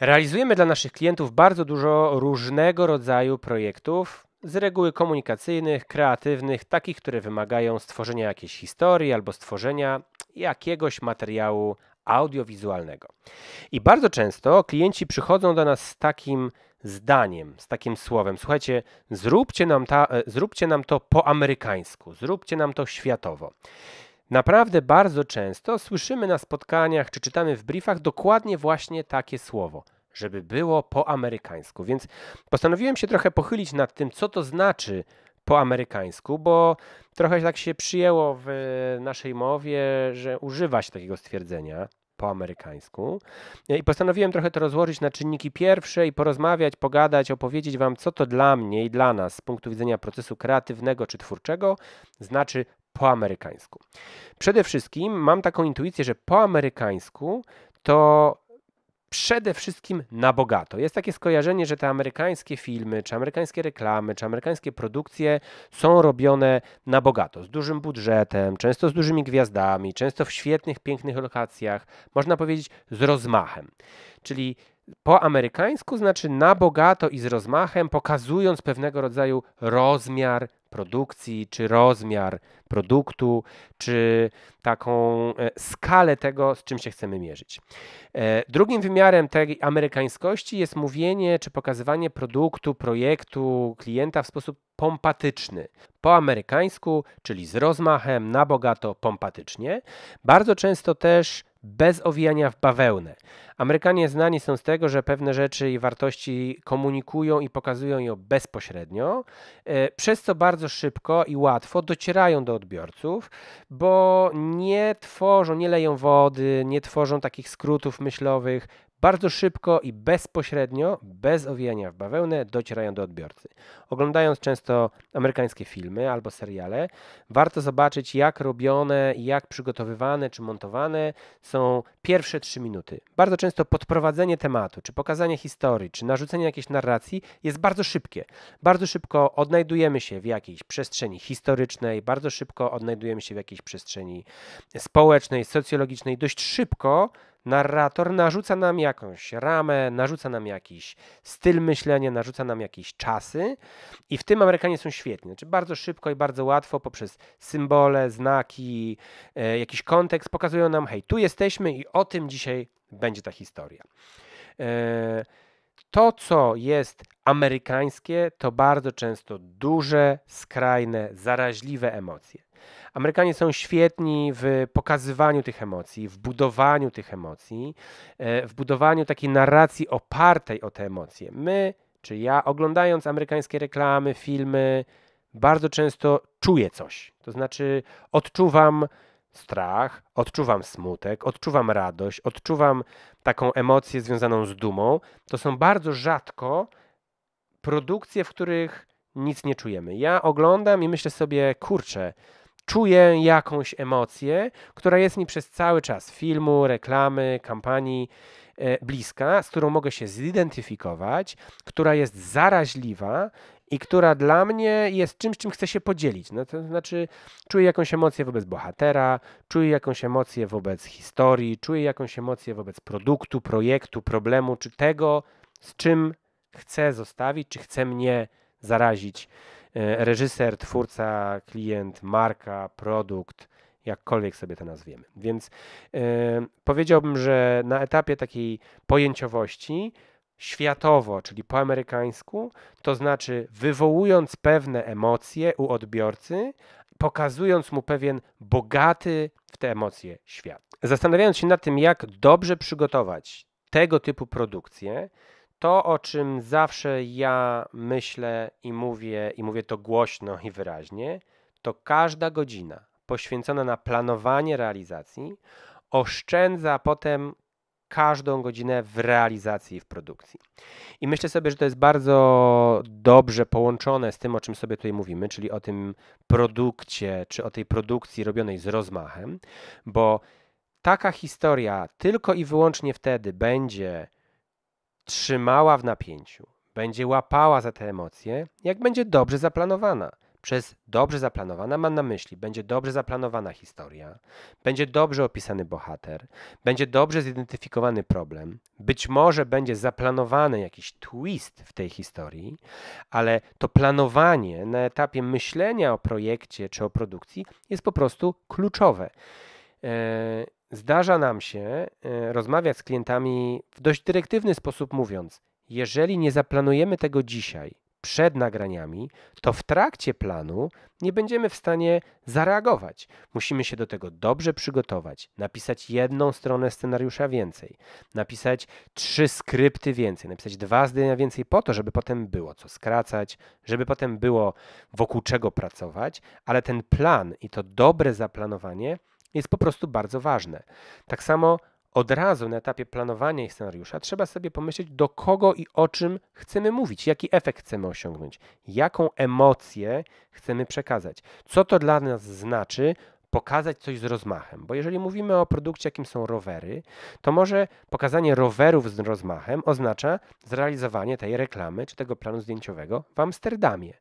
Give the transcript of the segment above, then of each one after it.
Realizujemy dla naszych klientów bardzo dużo różnego rodzaju projektów, z reguły komunikacyjnych, kreatywnych, takich, które wymagają stworzenia jakiejś historii albo stworzenia jakiegoś materiału audiowizualnego. I bardzo często klienci przychodzą do nas z takim zdaniem, z takim słowem: Słuchajcie, zróbcie nam, ta, e, zróbcie nam to po amerykańsku, zróbcie nam to światowo. Naprawdę bardzo często słyszymy na spotkaniach czy czytamy w briefach dokładnie właśnie takie słowo, żeby było po amerykańsku. Więc postanowiłem się trochę pochylić nad tym, co to znaczy po amerykańsku, bo trochę tak się przyjęło w e, naszej mowie, że używa się takiego stwierdzenia po amerykańsku. E, I postanowiłem trochę to rozłożyć na czynniki pierwsze i porozmawiać, pogadać, opowiedzieć Wam, co to dla mnie i dla nas z punktu widzenia procesu kreatywnego czy twórczego znaczy po amerykańsku. Przede wszystkim mam taką intuicję, że po amerykańsku to przede wszystkim na bogato. Jest takie skojarzenie, że te amerykańskie filmy, czy amerykańskie reklamy, czy amerykańskie produkcje są robione na bogato, z dużym budżetem, często z dużymi gwiazdami, często w świetnych, pięknych lokacjach, można powiedzieć z rozmachem. Czyli po amerykańsku znaczy na bogato i z rozmachem, pokazując pewnego rodzaju rozmiar produkcji, czy rozmiar produktu, czy taką e, skalę tego, z czym się chcemy mierzyć. E, drugim wymiarem tej amerykańskości jest mówienie, czy pokazywanie produktu, projektu, klienta w sposób pompatyczny. Po amerykańsku, czyli z rozmachem, na bogato, pompatycznie. Bardzo często też bez owijania w bawełnę. Amerykanie znani są z tego, że pewne rzeczy i wartości komunikują i pokazują je bezpośrednio, e, przez co bardzo szybko i łatwo docierają do odbiorców, bo nie tworzą, nie leją wody, nie tworzą takich skrótów myślowych, bardzo szybko i bezpośrednio, bez owijania w bawełnę, docierają do odbiorcy. Oglądając często amerykańskie filmy albo seriale, warto zobaczyć, jak robione, jak przygotowywane czy montowane są pierwsze trzy minuty. Bardzo często podprowadzenie tematu, czy pokazanie historii, czy narzucenie jakiejś narracji jest bardzo szybkie. Bardzo szybko odnajdujemy się w jakiejś przestrzeni historycznej, bardzo szybko odnajdujemy się w jakiejś przestrzeni społecznej, socjologicznej. Dość szybko narrator narzuca nam jakąś ramę, narzuca nam jakiś styl myślenia, narzuca nam jakieś czasy i w tym Amerykanie są świetni. Znaczy bardzo szybko i bardzo łatwo poprzez symbole, znaki, e, jakiś kontekst pokazują nam, hej, tu jesteśmy i o tym dzisiaj będzie ta historia. E, to, co jest amerykańskie, to bardzo często duże, skrajne, zaraźliwe emocje. Amerykanie są świetni w pokazywaniu tych emocji, w budowaniu tych emocji, e, w budowaniu takiej narracji opartej o te emocje. My, czy ja, oglądając amerykańskie reklamy, filmy, bardzo często czuję coś. To znaczy, odczuwam strach, odczuwam smutek, odczuwam radość, odczuwam taką emocję związaną z dumą. To są bardzo rzadko produkcje, w których nic nie czujemy. Ja oglądam i myślę sobie, kurczę, czuję jakąś emocję, która jest mi przez cały czas filmu, reklamy, kampanii e, bliska, z którą mogę się zidentyfikować, która jest zaraźliwa i która dla mnie jest czymś, czym chcę się podzielić. No, to znaczy, czuję jakąś emocję wobec bohatera, czuję jakąś emocję wobec historii, czuję jakąś emocję wobec produktu, projektu, problemu, czy tego, z czym chcę zostawić, czy chcę mnie zarazić E, reżyser, twórca, klient, marka, produkt, jakkolwiek sobie to nazwiemy. Więc yy, powiedziałbym, że na etapie takiej pojęciowości światowo, czyli po amerykańsku, to znaczy wywołując pewne emocje u odbiorcy, pokazując mu pewien bogaty w te emocje świat. Zastanawiając się nad tym, jak dobrze przygotować tego typu produkcję, to, o czym zawsze ja myślę i mówię, i mówię to głośno i wyraźnie, to każda godzina poświęcona na planowanie realizacji oszczędza potem każdą godzinę w realizacji i w produkcji. I myślę sobie, że to jest bardzo dobrze połączone z tym, o czym sobie tutaj mówimy, czyli o tym produkcie, czy o tej produkcji robionej z rozmachem, bo taka historia tylko i wyłącznie wtedy będzie trzymała w napięciu, będzie łapała za te emocje, jak będzie dobrze zaplanowana. Przez dobrze zaplanowana mam na myśli, będzie dobrze zaplanowana historia, będzie dobrze opisany bohater, będzie dobrze zidentyfikowany problem, być może będzie zaplanowany jakiś twist w tej historii, ale to planowanie na etapie myślenia o projekcie czy o produkcji jest po prostu kluczowe. Yy, Zdarza nam się e, rozmawiać z klientami w dość dyrektywny sposób, mówiąc: Jeżeli nie zaplanujemy tego dzisiaj, przed nagraniami, to w trakcie planu nie będziemy w stanie zareagować. Musimy się do tego dobrze przygotować, napisać jedną stronę scenariusza więcej, napisać trzy skrypty więcej, napisać dwa zdania więcej po to, żeby potem było co skracać, żeby potem było wokół czego pracować, ale ten plan i to dobre zaplanowanie jest po prostu bardzo ważne. Tak samo od razu na etapie planowania ich scenariusza trzeba sobie pomyśleć, do kogo i o czym chcemy mówić, jaki efekt chcemy osiągnąć, jaką emocję chcemy przekazać, co to dla nas znaczy, pokazać coś z rozmachem. Bo jeżeli mówimy o produkcie, jakim są rowery, to może pokazanie rowerów z rozmachem oznacza zrealizowanie tej reklamy czy tego planu zdjęciowego w Amsterdamie.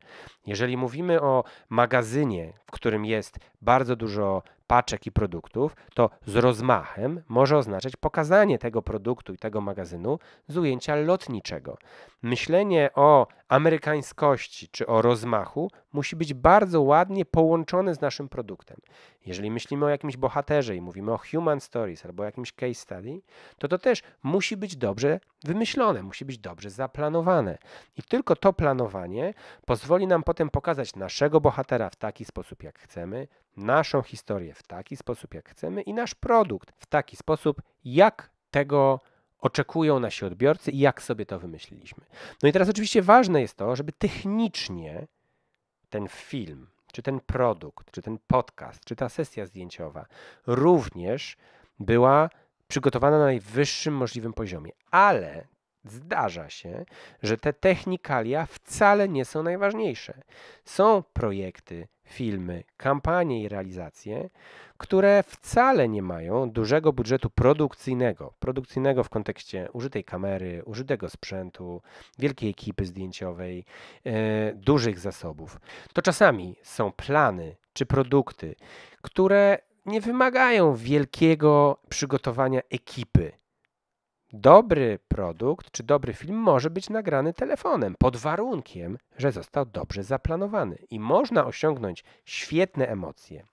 Jeżeli mówimy o magazynie, w którym jest bardzo dużo paczek i produktów, to z rozmachem może oznaczać pokazanie tego produktu i tego magazynu z ujęcia lotniczego. Myślenie o amerykańskości czy o rozmachu musi być bardzo ładnie połączone z naszym produktem. Jeżeli myślimy o jakimś bohaterze i mówimy o human stories albo o jakimś case study, to to też musi być dobrze wymyślone, musi być dobrze zaplanowane. I tylko to planowanie pozwoli nam potem pokazać naszego bohatera w taki sposób, jak chcemy, naszą historię w taki sposób, jak chcemy i nasz produkt w taki sposób, jak tego oczekują nasi odbiorcy i jak sobie to wymyśliliśmy. No i teraz oczywiście ważne jest to, żeby technicznie ten film, czy ten produkt, czy ten podcast, czy ta sesja zdjęciowa również była przygotowana na najwyższym możliwym poziomie. Ale Zdarza się, że te technikalia wcale nie są najważniejsze. Są projekty, filmy, kampanie i realizacje, które wcale nie mają dużego budżetu produkcyjnego. Produkcyjnego w kontekście użytej kamery, użytego sprzętu, wielkiej ekipy zdjęciowej, yy, dużych zasobów. To czasami są plany czy produkty, które nie wymagają wielkiego przygotowania ekipy Dobry produkt czy dobry film może być nagrany telefonem pod warunkiem, że został dobrze zaplanowany i można osiągnąć świetne emocje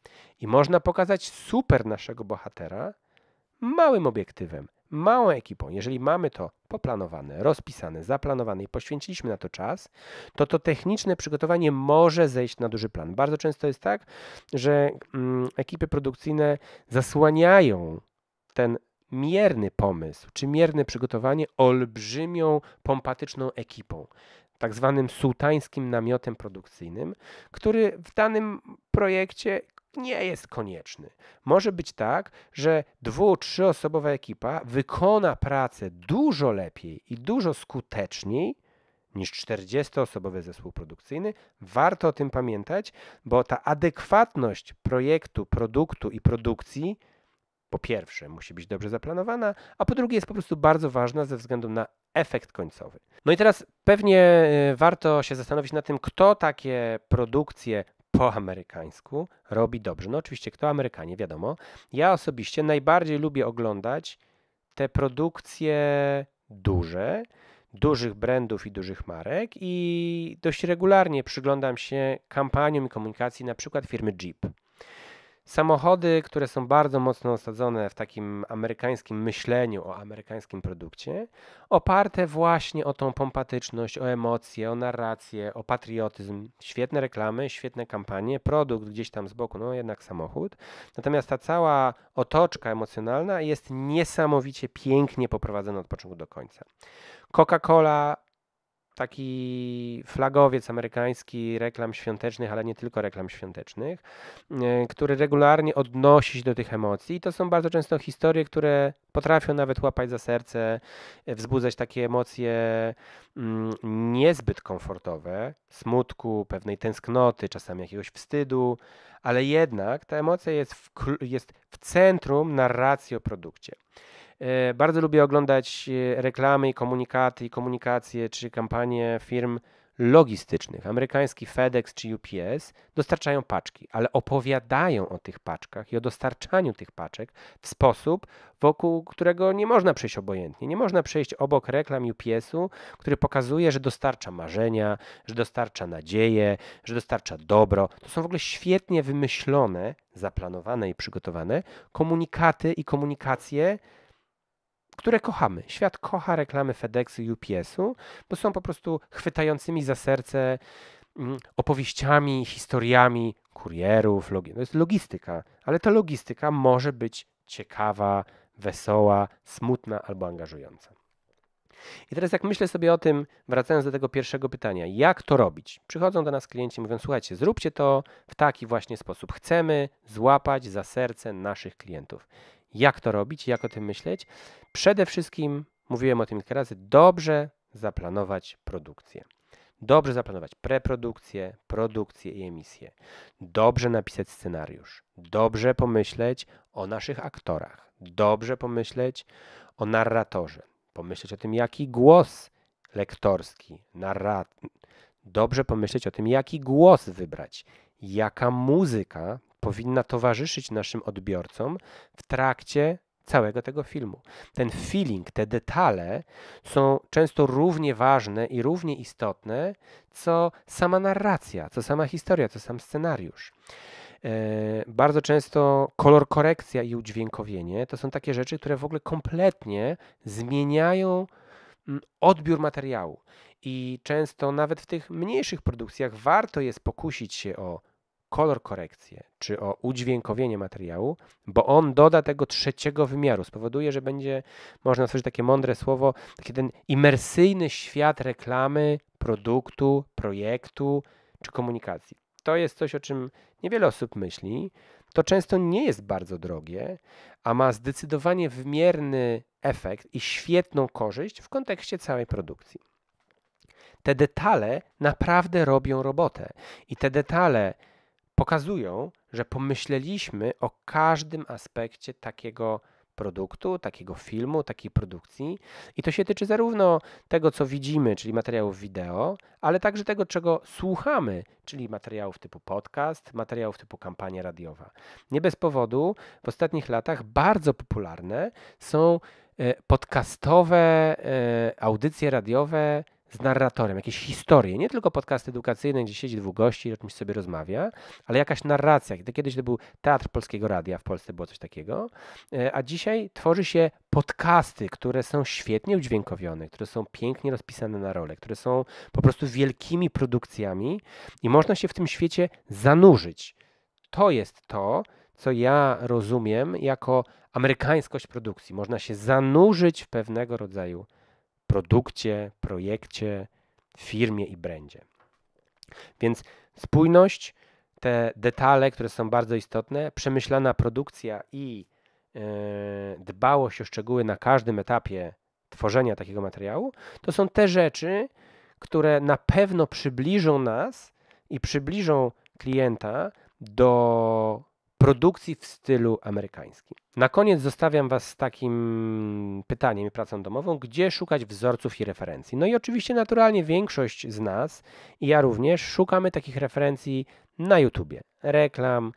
i można pokazać super naszego bohatera małym obiektywem, małą ekipą. Jeżeli mamy to poplanowane, rozpisane, zaplanowane i poświęciliśmy na to czas, to to techniczne przygotowanie może zejść na duży plan. Bardzo często jest tak, że mm, ekipy produkcyjne zasłaniają ten mierny pomysł czy mierne przygotowanie olbrzymią, pompatyczną ekipą, tak zwanym sułtańskim namiotem produkcyjnym, który w danym projekcie nie jest konieczny. Może być tak, że dwu-, trzyosobowa ekipa wykona pracę dużo lepiej i dużo skuteczniej niż 40-osobowy zespół produkcyjny. Warto o tym pamiętać, bo ta adekwatność projektu, produktu i produkcji po pierwsze musi być dobrze zaplanowana, a po drugie jest po prostu bardzo ważna ze względu na efekt końcowy. No i teraz pewnie e, warto się zastanowić nad tym, kto takie produkcje po amerykańsku robi dobrze. No oczywiście kto Amerykanie, wiadomo. Ja osobiście najbardziej lubię oglądać te produkcje duże, dużych brandów i dużych marek i dość regularnie przyglądam się kampaniom i komunikacji na przykład firmy Jeep. Samochody, które są bardzo mocno osadzone w takim amerykańskim myśleniu o amerykańskim produkcie, oparte właśnie o tą pompatyczność, o emocje, o narrację, o patriotyzm. Świetne reklamy, świetne kampanie, produkt gdzieś tam z boku, no jednak samochód. Natomiast ta cała otoczka emocjonalna jest niesamowicie pięknie poprowadzona od początku do końca. Coca-Cola taki flagowiec amerykański reklam świątecznych, ale nie tylko reklam świątecznych, e, który regularnie odnosi się do tych emocji. I to są bardzo często historie, które potrafią nawet łapać za serce, e, wzbudzać takie emocje mm, niezbyt komfortowe, smutku, pewnej tęsknoty, czasami jakiegoś wstydu, ale jednak ta emocja jest w, jest w centrum narracji o produkcie. E, bardzo lubię oglądać e, reklamy i komunikaty i komunikacje czy kampanie firm logistycznych. Amerykański FedEx czy UPS dostarczają paczki, ale opowiadają o tych paczkach i o dostarczaniu tych paczek w sposób, wokół którego nie można przejść obojętnie. Nie można przejść obok reklam UPS-u, który pokazuje, że dostarcza marzenia, że dostarcza nadzieję, że dostarcza dobro. To są w ogóle świetnie wymyślone, zaplanowane i przygotowane komunikaty i komunikacje które kochamy. Świat kocha reklamy FedExu i UPS-u, bo są po prostu chwytającymi za serce mm, opowieściami, historiami kurierów, logi. to no jest logistyka, ale ta logistyka może być ciekawa, wesoła, smutna albo angażująca. I teraz jak myślę sobie o tym, wracając do tego pierwszego pytania, jak to robić? Przychodzą do nas klienci, mówią, słuchajcie, zróbcie to w taki właśnie sposób. Chcemy złapać za serce naszych klientów jak to robić, jak o tym myśleć? Przede wszystkim, mówiłem o tym kilka razy, dobrze zaplanować produkcję. Dobrze zaplanować preprodukcję, produkcję i emisję. Dobrze napisać scenariusz. Dobrze pomyśleć o naszych aktorach. Dobrze pomyśleć o narratorze. Pomyśleć o tym, jaki głos lektorski, narrat. Dobrze pomyśleć o tym, jaki głos wybrać, jaka muzyka powinna towarzyszyć naszym odbiorcom w trakcie całego tego filmu. Ten feeling, te detale są często równie ważne i równie istotne, co sama narracja, co sama historia, co sam scenariusz. E, bardzo często kolor korekcja i udźwiękowienie to są takie rzeczy, które w ogóle kompletnie zmieniają mm, odbiór materiału. I często nawet w tych mniejszych produkcjach warto jest pokusić się o kolor korekcję czy o udźwiękowienie materiału, bo on doda tego trzeciego wymiaru. Spowoduje, że będzie można słyszeć takie mądre słowo, taki ten imersyjny świat reklamy, produktu, projektu czy komunikacji. To jest coś, o czym niewiele osób myśli. To często nie jest bardzo drogie, a ma zdecydowanie wymierny efekt i świetną korzyść w kontekście całej produkcji. Te detale naprawdę robią robotę i te detale pokazują, że pomyśleliśmy o każdym aspekcie takiego produktu, takiego filmu, takiej produkcji. I to się tyczy zarówno tego, co widzimy, czyli materiałów wideo, ale także tego, czego słuchamy, czyli materiałów typu podcast, materiałów typu kampania radiowa. Nie bez powodu w ostatnich latach bardzo popularne są e, podcastowe e, audycje radiowe z narratorem, jakieś historie, nie tylko podcast edukacyjny, gdzie siedzi dwóch gości i o czymś sobie rozmawia, ale jakaś narracja. Kiedyś to był Teatr Polskiego Radia, w Polsce było coś takiego, e, a dzisiaj tworzy się podcasty, które są świetnie udźwiękowione, które są pięknie rozpisane na role, które są po prostu wielkimi produkcjami i można się w tym świecie zanurzyć. To jest to, co ja rozumiem jako amerykańskość produkcji. Można się zanurzyć w pewnego rodzaju produkcie, projekcie, firmie i brandzie. Więc spójność, te detale, które są bardzo istotne, przemyślana produkcja i yy, dbałość o szczegóły na każdym etapie tworzenia takiego materiału, to są te rzeczy, które na pewno przybliżą nas i przybliżą klienta do produkcji w stylu amerykańskim. Na koniec zostawiam Was z takim pytaniem i pracą domową, gdzie szukać wzorców i referencji. No i oczywiście naturalnie większość z nas, i ja również, szukamy takich referencji na YouTubie, reklam,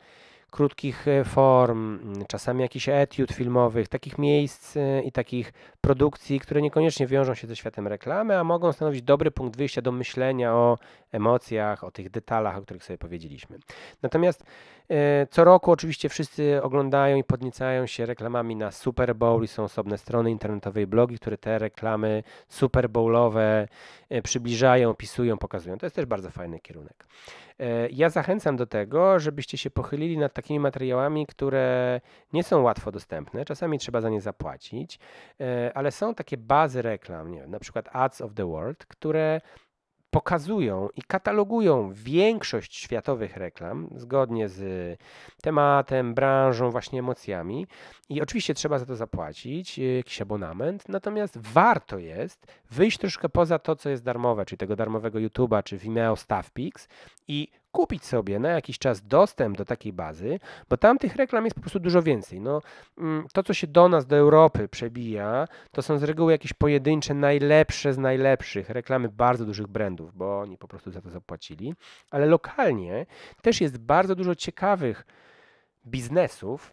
krótkich e, form, mm, czasami jakichś etiud filmowych, takich miejsc e, i takich produkcji, które niekoniecznie wiążą się ze światem reklamy, a mogą stanowić dobry punkt wyjścia do myślenia o emocjach, o tych detalach, o których sobie powiedzieliśmy. Natomiast E, co roku oczywiście wszyscy oglądają i podniecają się reklamami na Super Bowl i są osobne strony internetowe i blogi, które te reklamy Super Bowlowe e, przybliżają, opisują, pokazują. To jest też bardzo fajny kierunek. E, ja zachęcam do tego, żebyście się pochylili nad takimi materiałami, które nie są łatwo dostępne. Czasami trzeba za nie zapłacić, ale są takie bazy reklam, nie wiem, na przykład Ads of the World, które pokazują i katalogują większość światowych reklam zgodnie z tematem, branżą, właśnie emocjami. I oczywiście trzeba za to zapłacić y, jakiś abonament, natomiast warto jest wyjść troszkę poza to, co jest darmowe, czyli tego darmowego YouTube'a czy Vimeo Staffpix i kupić sobie na jakiś czas dostęp do takiej bazy, bo tam tych reklam jest po prostu dużo więcej. No, mm, to, co się do nas, do Europy przebija, to są z reguły jakieś pojedyncze, najlepsze z najlepszych reklamy bardzo dużych brandów, bo oni po prostu za to zapłacili, ale lokalnie też jest bardzo dużo ciekawych biznesów,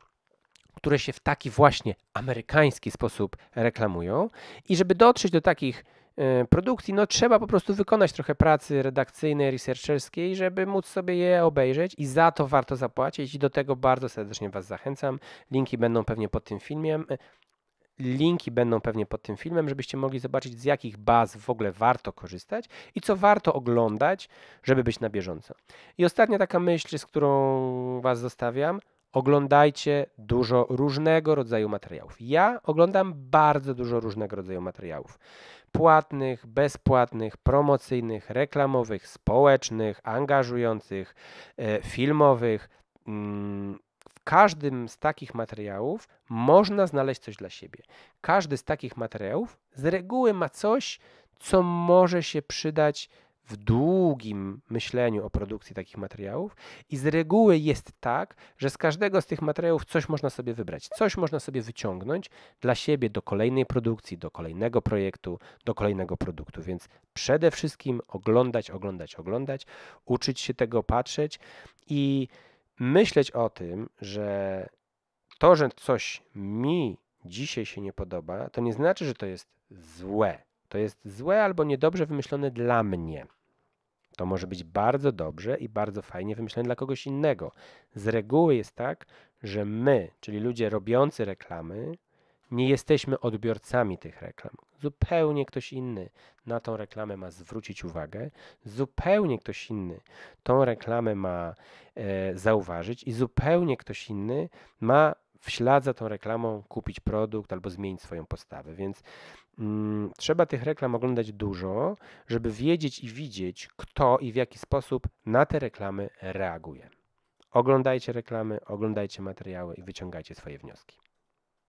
które się w taki właśnie amerykański sposób reklamują. I żeby dotrzeć do takich E, produkcji, no trzeba po prostu wykonać trochę pracy redakcyjnej, researcherskiej, żeby móc sobie je obejrzeć i za to warto zapłacić i do tego bardzo serdecznie Was zachęcam. Linki będą pewnie pod tym filmem. E, linki będą pewnie pod tym filmem, żebyście mogli zobaczyć z jakich baz w ogóle warto korzystać i co warto oglądać, żeby być na bieżąco. I ostatnia taka myśl, z którą Was zostawiam oglądajcie dużo różnego rodzaju materiałów. Ja oglądam bardzo dużo różnego rodzaju materiałów płatnych, bezpłatnych, promocyjnych, reklamowych, społecznych, angażujących, e, filmowych. Mm, w każdym z takich materiałów można znaleźć coś dla siebie. Każdy z takich materiałów z reguły ma coś, co może się przydać w długim myśleniu o produkcji takich materiałów i z reguły jest tak, że z każdego z tych materiałów coś można sobie wybrać, coś można sobie wyciągnąć dla siebie do kolejnej produkcji, do kolejnego projektu, do kolejnego produktu. Więc przede wszystkim oglądać, oglądać, oglądać, uczyć się tego, patrzeć i myśleć o tym, że to, że coś mi dzisiaj się nie podoba, to nie znaczy, że to jest złe. To jest złe albo niedobrze wymyślone dla mnie. To może być bardzo dobrze i bardzo fajnie wymyślone dla kogoś innego. Z reguły jest tak, że my, czyli ludzie robiący reklamy, nie jesteśmy odbiorcami tych reklam. Zupełnie ktoś inny na tą reklamę ma zwrócić uwagę, zupełnie ktoś inny tą reklamę ma e, zauważyć i zupełnie ktoś inny ma w ślad za tą reklamą kupić produkt albo zmienić swoją postawę. Więc mm, trzeba tych reklam oglądać dużo, żeby wiedzieć i widzieć, kto i w jaki sposób na te reklamy reaguje. Oglądajcie reklamy, oglądajcie materiały i wyciągajcie swoje wnioski.